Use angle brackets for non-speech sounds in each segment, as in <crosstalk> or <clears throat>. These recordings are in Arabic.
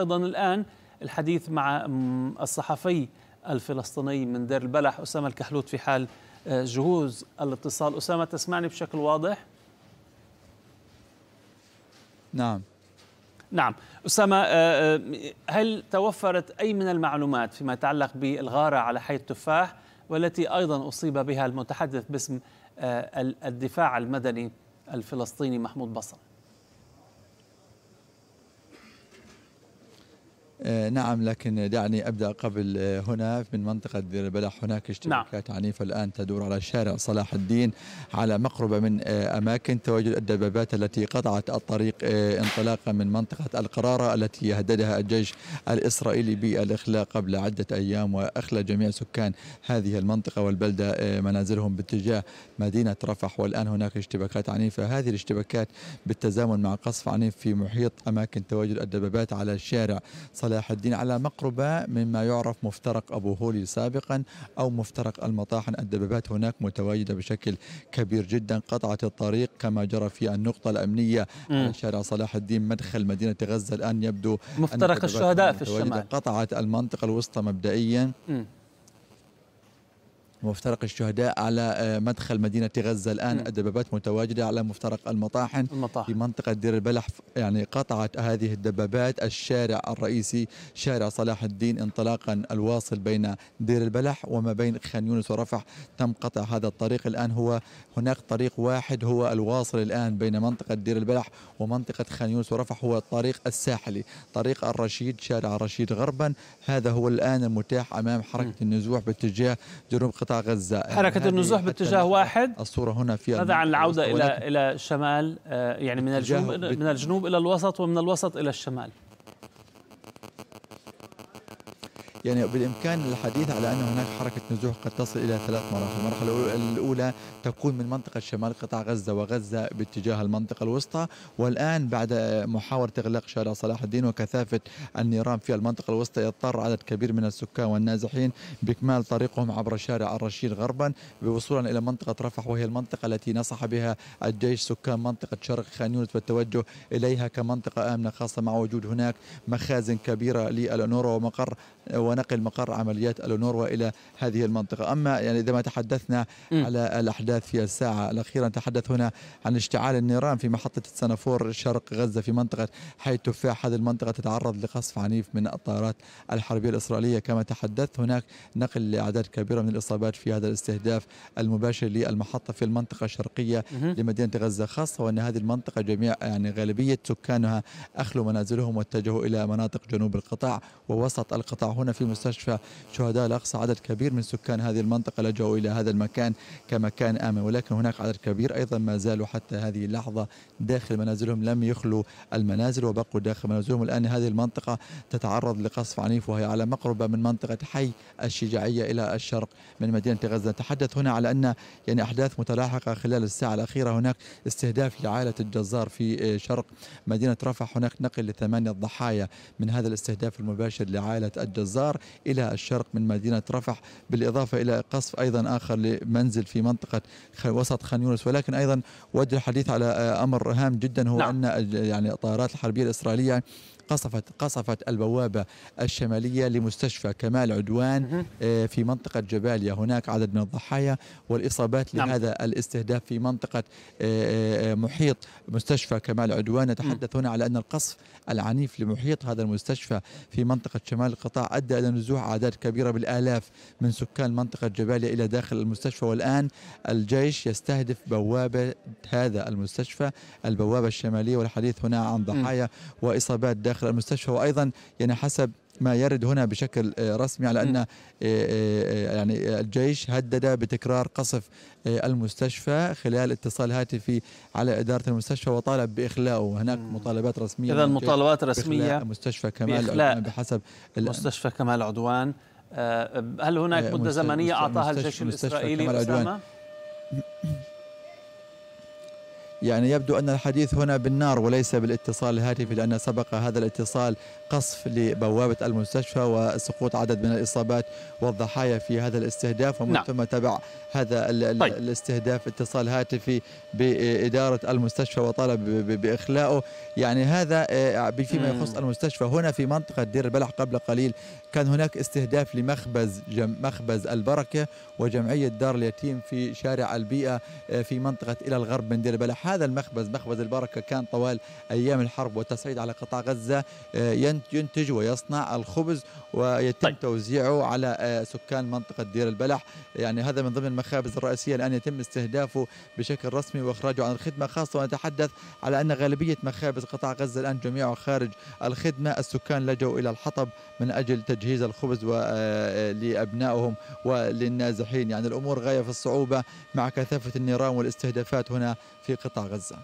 ايضا الان الحديث مع الصحفي الفلسطيني من دير البلح اسامه الكحلوت في حال آه، جهوز الاتصال اسامه تسمعني بشكل واضح نعم نعم أسامة آه، آه، هل توفرت أي من المعلومات فيما يتعلق بالغارة على حي التفاح والتي أيضا أصيب بها المتحدث باسم الدفاع المدني الفلسطيني محمود بصره آه، نعم لكن دعني أبدأ قبل آه، هنا من منطقة دير البلح هناك نعم. اشتباكات نعم. عنيفة الآن تدور على شارع صلاح الدين على مقربة من آه، أماكن تواجد الدبابات التي قطعت الطريق انطلاقا من منطقة القرارة التي هددها الجيش الإسرائيلي بالإخلاء قبل عدة أيام وأخلى جميع سكان هذه المنطقة والبلدة منازلهم باتجاه مدينة رفح والآن هناك اشتباكات عنيفة هذه الاشتباكات بالتزامن مع قصف عنيف في محيط أماكن تواجد الدبابات على شارع صلاح صلاح الدين على مقربة مما يعرف مفترق أبو هولي سابقا أو مفترق المطاحن الدبابات هناك متواجدة بشكل كبير جدا قطعت الطريق كما جرى في النقطة الأمنية على شارع صلاح الدين مدخل مدينة غزة الآن يبدو مفترق الشهداء في الشمال قطعت المنطقة الوسطى مبدئيا م. مفترق الشهداء على آه، مدخل مدينة غزة الآن الدبابات متواجدة على مفترق المطاحن, المطاحن. في منطقة دير البلح يعني قطعت هذه الدبابات الشارع الرئيسي شارع صلاح الدين انطلاقا الواصل بين دير البلح وما بين خان يونس ورفح تم قطع هذا الطريق الآن هو هناك طريق واحد هو الواصل الآن بين منطقة دير البلح ومنطقة خان يونس ورفح هو الطريق الساحلي طريق الرشيد شارع الرشيد غربا هذا هو الآن المتاح أمام حركة النزوح باتجاه جنوب قطاع غزة حركة النزوح باتجاه واحد الصورة هنا في ماذا عن العودة إلى إلى الشمال آه، يعني من الجنوب من الجنوب إلى الوسط ومن الوسط إلى الشمال يعني بالإمكان الحديث على أن هناك حركة نزوح قد تصل إلى ثلاث مراحل المرحلة الأولى تكون من منطقة شمال قطاع غزة وغزة باتجاه المنطقة الوسطى والآن بعد محاولة إغلاق شارع صلاح الدين وكثافة النيران في المنطقة الوسطى يضطر عدد كبير من السكان والنازحين بإكمال طريقهم عبر شارع الرشيد غربا بوصولا إلى منطقة رفح وهي المنطقة التي نصح بها الجيش سكان منطقة شرق خان يونس والتوجه إليها كمنطقة آمنة خاصة مع وجود هناك مخازن كبيرة للأنورا ومقر ونقل مقر عمليات الونوروا الى هذه المنطقه، اما يعني اذا ما تحدثنا م. على الاحداث في الساعه الاخيره نتحدث هنا عن اشتعال النيران في محطه السنافور شرق غزه في منطقه حي التفاح، هذه المنطقه تتعرض لقصف عنيف من الطائرات الحربيه الاسرائيليه كما تحدثت هناك نقل لاعداد كبيره من الاصابات في هذا الاستهداف المباشر للمحطه في المنطقه الشرقيه م. لمدينه غزه خاصه وان هذه المنطقه جميع يعني غالبيه سكانها اخلوا منازلهم واتجهوا الى مناطق جنوب القطاع ووسط القطاع هنا في مستشفى شهداء الأقصى عدد كبير من سكان هذه المنطقة لجأوا إلى هذا المكان كمكان آمن ولكن هناك عدد كبير أيضا ما زالوا حتى هذه اللحظة داخل منازلهم لم يخلوا المنازل وبقوا داخل منازلهم الآن هذه المنطقة تتعرض لقصف عنيف وهي على مقربة من منطقة حي الشجاعية إلى الشرق من مدينة غزة نتحدث هنا على أن يعني أحداث متلاحقة خلال الساعة الأخيرة هناك استهداف لعائلة الجزار في شرق مدينة رفح هناك نقل لثمانية ضحايا من هذا الاستهداف المباشر لعائلة الجزار دينار إلى الشرق من مدينة رفح بالإضافة إلى قصف أيضا آخر لمنزل في منطقة وسط خان يونس ولكن أيضا وجه الحديث على آه، أمر هام جدا هو نعم. أن يعني الطائرات الحربية الإسرائيلية قصفت قصفت البوابة الشمالية لمستشفى كمال عدوان آه، في منطقة جباليا هناك عدد من الضحايا والإصابات نعم. لهذا الاستهداف في منطقة آه، محيط مستشفى كمال عدوان نتحدث هنا على أن القصف العنيف لمحيط هذا المستشفى في منطقة شمال القطاع أدى إلى نزوح أعداد كبيرة بالآلاف من سكان منطقة جباليا إلى داخل المستشفى والآن الجيش يستهدف بوابة هذا المستشفى البوابة الشمالية والحديث هنا عن ضحايا وإصابات داخل المستشفى وأيضا يعني حسب ما يرد هنا بشكل آه، رسمي على ان آه، آه، يعني الجيش هدد بتكرار قصف المستشفى خلال اتصال هاتفي على اداره المستشفى وطالب باخلاؤه هناك مطالبات رسميه اذا مطالبات رسميه مستشفى كمال عدوان بحسب مستشفى كمال عدوان هل هناك مده زمنيه اعطاها الجيش الاسرائيلي اسامه <clears throat> يعني يبدو أن الحديث هنا بالنار وليس بالاتصال الهاتفي لأن سبق هذا الاتصال قصف لبوابة المستشفى وسقوط عدد من الإصابات والضحايا في هذا الاستهداف ومن نعم. ثم تبع هذا طيب. الاستهداف اتصال هاتفي بإدارة المستشفى وطالب بإخلاؤه يعني هذا آه، فيما يخص المستشفى هنا في منطقة دير البلح قبل قليل كان هناك استهداف لمخبز جم مخبز البركة وجمعية دار اليتيم في شارع البيئة آه، في منطقة إلى الغرب من دير البلح هذا المخبز مخبز البركة كان طوال أيام الحرب والتصعيد على قطاع غزة آه، ينتج ويصنع الخبز ويتم طيب. توزيعه على آه، سكان منطقة دير البلح يعني هذا من ضمن المخابز الرئيسية الآن يتم استهدافه بشكل رسمي وإخراجه عن الخدمة خاصة ونتحدث على أن غالبية مخابز قطاع غزة الآن جميعه خارج الخدمة السكان لجوا إلى الحطب من أجل تجهيز الخبز آه، لأبنائهم وللنازحين يعني الأمور غاية في الصعوبة مع كثافة النيران والاستهدافات هنا في قطاع قطاع غزة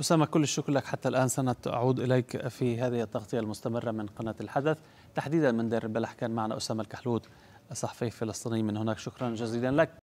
أسامة كل الشكر لك حتى الآن سنعود إليك في هذه التغطية المستمرة من قناة الحدث تحديدا من دير البلح كان معنا أسامة الكحلوت الصحفي الفلسطيني من هناك شكرا جزيلا لك